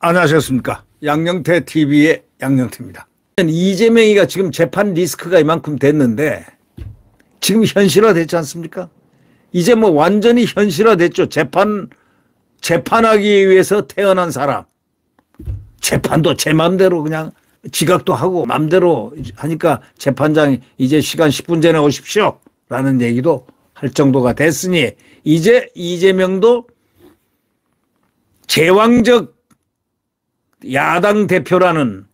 안녕하셨습니까? 양영태 TV의 양영태입니다. 이재명이가 지금 재판 리스크가 이만큼 됐는데 지금 현실화 됐지 않습니까? 이제 뭐 완전히 현실화 됐죠. 재판 재판하기 위해서 태어난 사람. 재판도 제 맘대로 그냥 지각도 하고 맘대로 하니까 재판장이 이제 시간 10분 전에 오십시오. 라는 얘기도 할 정도가 됐으니 이제 이재명도 제왕적 야당 대표라는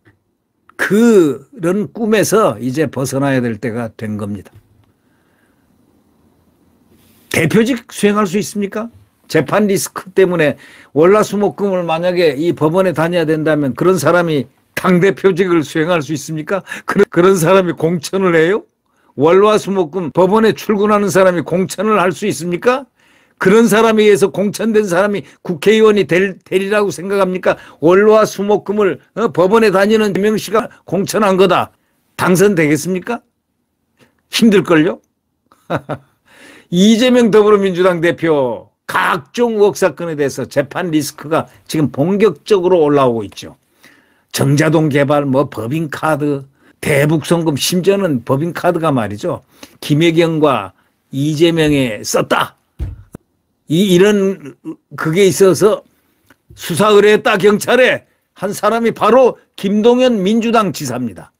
그런 꿈에서 이제 벗어나야 될 때가 된 겁니다. 대표직 수행할 수 있습니까? 재판 리스크 때문에 월화수목금을 만약에 이 법원에 다녀야 된다면 그런 사람이 당대표직을 수행할 수 있습니까? 그런 사람이 공천을 해요? 월화수목금 법원에 출근하는 사람이 공천을 할 수 있습니까? 그런 사람에 의해서 공천된 사람이 국회의원이 될, 되리라고 생각합니까? 월화수목금을 어, 법원에 다니는 김영 씨가 공천한 거다. 당선되겠습니까? 힘들걸요? 이재명 더불어민주당 대표 각종 의혹 사건에 대해서 재판 리스크가 지금 본격적으로 올라오고 있죠. 정자동 개발, 뭐 법인카드, 대북송금 심지어는 법인카드가 말이죠. 김혜경과 이재명에 썼다. 이 이런 그게 있어서 수사 의뢰했다 경찰에 한 사람이 바로 김동연 민주당 지사입니다.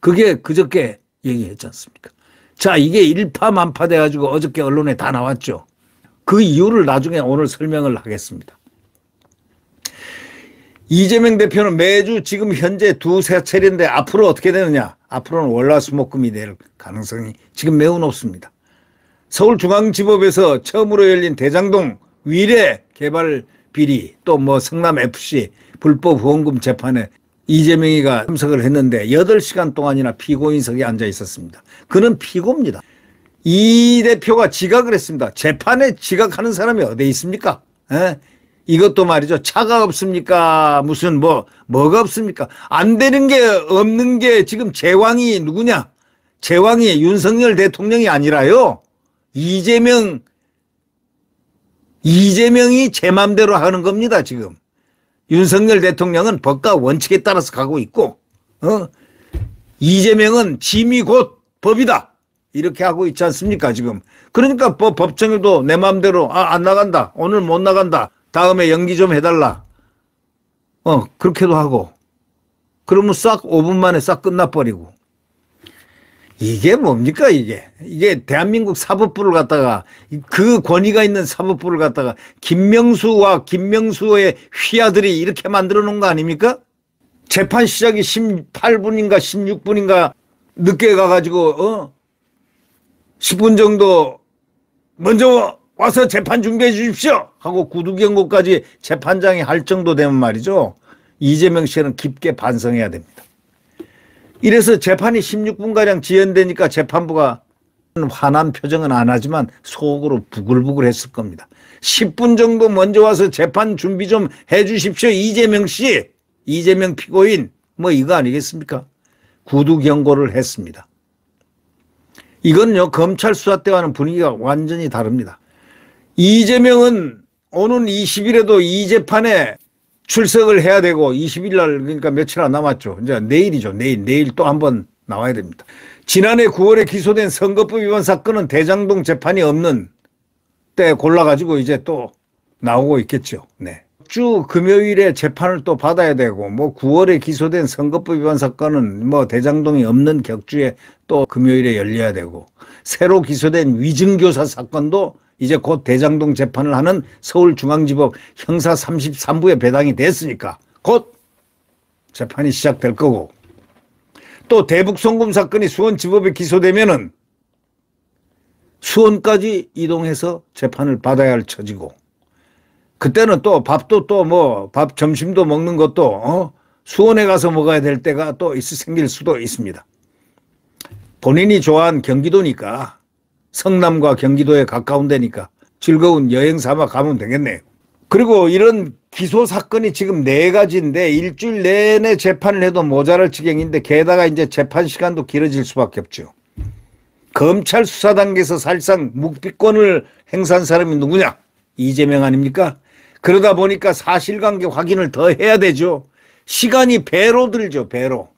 그게 그저께 얘기했지 않습니까? 자 이게 일파만파 돼가지고 어저께 언론에 다 나왔죠. 그 이유를 나중에 오늘 설명을 하겠습니다. 이재명 대표는 매주 지금 현재 두세 차례인데 앞으로 어떻게 되느냐? 앞으로는 월화수목금이 될 가능성이 지금 매우 높습니다. 서울중앙지법에서 처음으로 열린 대장동 위례 개발 비리 또 뭐 성남FC 불법 후원금 재판에 이재명이가 참석을 했는데 8시간 동안이나 피고인석에 앉아 있었습니다. 그는 피고입니다. 이 대표가 지각을 했습니다. 재판에 지각하는 사람이 어디 있습니까? 에? 예? 이것도 말이죠. 차가 없습니까? 무슨 뭐 뭐가 없습니까? 안 되는 게 없는 게 지금 제왕이 누구냐? 제왕이 윤석열 대통령이 아니라요. 이재명 이재명이 제 맘대로 하는 겁니다, 지금. 윤석열 대통령은 법과 원칙에 따라서 가고 있고, 어? 이재명은 짐이 곧 법이다. 이렇게 하고 있지 않습니까, 지금. 그러니까 법, 법정에도 내 맘대로, 아, 안 나간다. 오늘 못 나간다. 다음에 연기 좀 해달라. 어, 그렇게도 하고. 그러면 싹 5분 만에 싹 끝나버리고. 이게 뭡니까, 이게? 이게 대한민국 사법부를 갖다가 그 권위가 있는 사법부를 갖다가 김명수와 김명수의 휘하들이 이렇게 만들어 놓은 거 아닙니까? 재판 시작이 18분인가 16분인가 늦게 가가지고, 어? 10분 정도 먼저 와서 재판 준비해 주십시오 하고 구두경고까지 재판장이 할 정도 되면 말이죠. 이재명 씨는 깊게 반성해야 됩니다. 이래서 재판이 16분가량 지연되니까 재판부가 화난 표정은 안 하지만 속으로 부글부글 했을 겁니다. 10분 정도 먼저 와서 재판 준비 좀 해 주십시오. 이재명 씨, 이재명 피고인, 뭐 이거 아니겠습니까? 구두 경고를 했습니다. 이건요, 검찰 수사 때와는 분위기가 완전히 다릅니다. 이재명은 오는 20일에도 이 재판에 출석을 해야 되고 20일 날 그러니까 며칠 안 남았죠. 이제 내일이죠. 내일 내일 또 한 번 나와야 됩니다. 지난해 9월에 기소된 선거법 위반 사건은 대장동 재판이 없는 때 골라가지고 이제 또 나오고 있겠죠. 네. 주 금요일에 재판을 또 받아야 되고 뭐 9월에 기소된 선거법 위반 사건은 뭐 대장동이 없는 격주에 또 금요일에 열려야 되고 새로 기소된 위증교사 사건도 이제 곧 대장동 재판을 하는 서울중앙지법 형사 33부에 배당이 됐으니까 곧 재판이 시작될 거고 또 대북송금 사건이 수원지법에 기소되면은 수원까지 이동해서 재판을 받아야 할 처지고 그때는 또 밥도 또 뭐 밥 점심도 먹는 것도 어? 수원에 가서 먹어야 될 때가 또 있을 생길 수도 있습니다. 본인이 좋아한 경기도니까 성남과 경기도에 가까운 데니까 즐거운 여행 삼아 가면 되겠네요. 그리고 이런 기소 사건이 지금 네 가지인데 일주일 내내 재판을 해도 모자랄 지경인데 게다가 이제 재판 시간도 길어질 수밖에 없죠. 검찰 수사 단계에서 사실상 묵비권을 행사한 사람이 누구냐? 이재명 아닙니까? 그러다 보니까 사실관계 확인을 더 해야 되죠. 시간이 배로 들죠, 배로.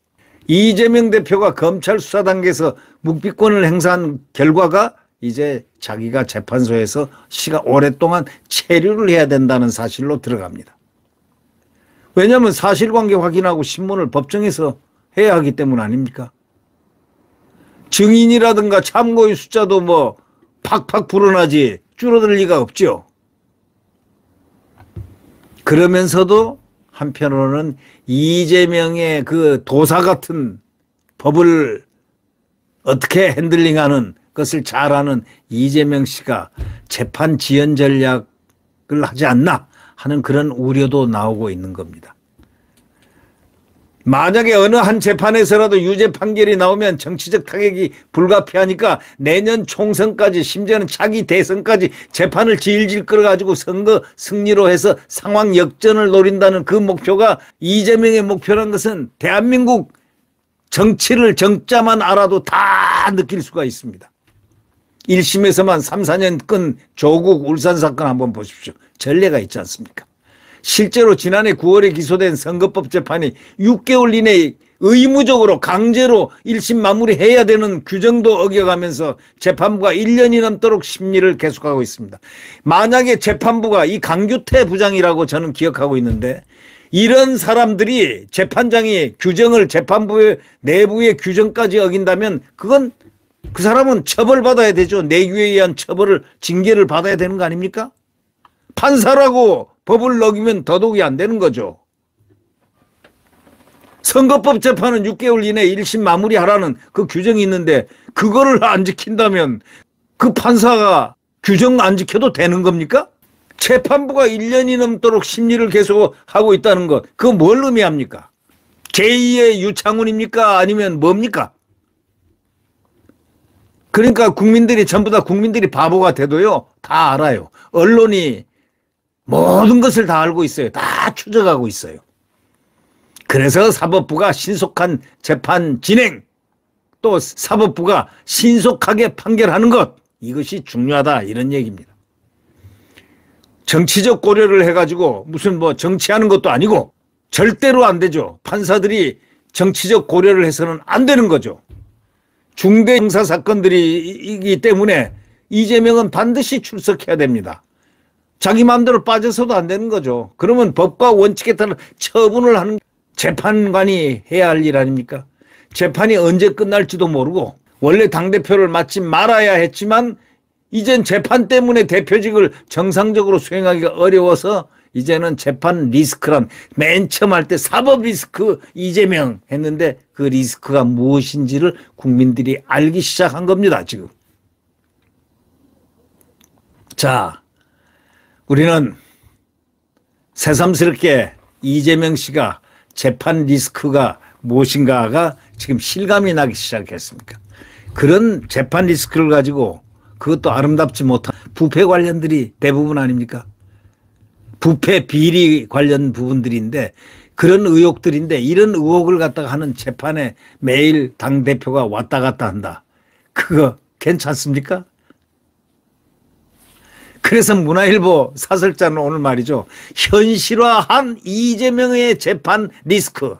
이재명 대표가 검찰 수사 단계에서 묵비권을 행사한 결과가 이제 자기가 재판소에서 시가 오랫동안 체류를 해야 된다는 사실로 들어갑니다. 왜냐하면 사실관계 확인하고 신문을 법정에서 해야 하기 때문 아닙니까? 증인이라든가 참고인 숫자도 뭐 팍팍 불어나지 줄어들 리가 없죠. 그러면서도 한편으로는 이재명의 그 도사 같은 법을 어떻게 핸들링하는 것을 잘 아는 이재명 씨가 재판 지연 전략을 하지 않나 하는 그런 우려도 나오고 있는 겁니다. 만약에 어느 한 재판에서라도 유죄 판결이 나오면 정치적 타격이 불가피하니까 내년 총선까지 심지어는 차기 대선까지 재판을 질질 끌어가지고 선거 승리로 해서 상황 역전을 노린다는 그 목표가 이재명의 목표란 것은 대한민국 정치를 정자만 알아도 다 느낄 수가 있습니다. 1심에서만 3, 4년 끈 조국 울산 사건 한번 보십시오. 전례가 있지 않습니까? 실제로 지난해 9월에 기소된 선거법 재판이 6개월 이내에 의무적으로 강제로 1심 마무리해야 되는 규정도 어겨가면서 재판부가 1년이 넘도록 심리를 계속하고 있습니다. 만약에 재판부가 이 강규태 부장이라고 저는 기억하고 있는데 이런 사람들이 재판장이 규정을 재판부의 내부의 규정까지 어긴다면 그건 그 사람은 처벌받아야 되죠. 내규에 의한 처벌을 징계를 받아야 되는 거 아닙니까? 판사라고 법을 어기면 더더욱이 안 되는 거죠. 선거법 재판은 6개월 이내 1심 마무리하라는 그 규정이 있는데 그거를 안 지킨다면 그 판사가 규정 안 지켜도 되는 겁니까? 재판부가 1년이 넘도록 심리를 계속하고 있다는 것, 그거 뭘 의미합니까? 제2의 유창훈입니까? 아니면 뭡니까? 그러니까 국민들이 전부 다 국민들이 바보가 돼도요. 다 알아요. 언론이 모든 것을 다 알고 있어요. 다 추적하고 있어요. 그래서 사법부가 신속한 재판 진행 또 사법부가 신속하게 판결하는 것 이것이 중요하다 이런 얘기입니다. 정치적 고려를 해가지고 무슨 뭐 정치하는 것도 아니고 절대로 안 되죠. 판사들이 정치적 고려를 해서는 안 되는 거죠. 중대 형사 사건들이기 때문에 이재명은 반드시 출석해야 됩니다. 자기 마음대로 빠져서도 안 되는 거죠. 그러면 법과 원칙에 따라 처분을 하는 재판관이 해야 할 일 아닙니까? 재판이 언제 끝날지도 모르고 원래 당대표를 맡지 말아야 했지만 이젠 재판 때문에 대표직을 정상적으로 수행하기가 어려워서 이제는 재판 리스크란 맨 처음 할 때 사법 리스크 이재명 했는데 그 리스크가 무엇인지를 국민들이 알기 시작한 겁니다. 지금. 자, 우리는 새삼스럽게 이재명 씨가 재판 리스크가 무엇인가가 지금 실감이 나기 시작했습니까? 그런 재판 리스크를 가지고 그것도 아름답지 못한 부패 관련들이 대부분 아닙니까? 부패 비리 관련 부분들인데 그런 의혹들인데 이런 의혹을 갖다가 하는 재판에 매일 당 대표가 왔다 갔다 한다. 그거 괜찮습니까? 그래서 문화일보 사설자는 오늘 말이죠. 현실화한 이재명의 재판 리스크.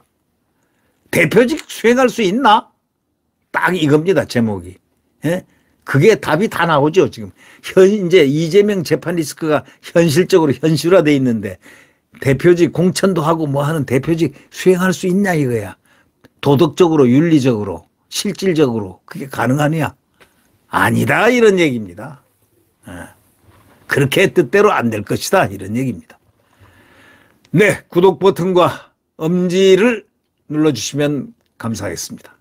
대표직 수행할 수 있나? 딱 이겁니다, 제목이. 예? 그게 답이 다 나오죠 지금 현 이제 이재명 재판 리스크가 현실적으로 현실화돼 있는데 대표직 공천도 하고 뭐 하는 대표직 수행할 수 있냐 이거야 도덕적으로 윤리적으로 실질적으로 그게 가능하냐 아니다 이런 얘기입니다 예. 그렇게 뜻대로 안 될 것이다 이런 얘기입니다 네 구독 버튼과 엄지를 눌러주시면 감사하겠습니다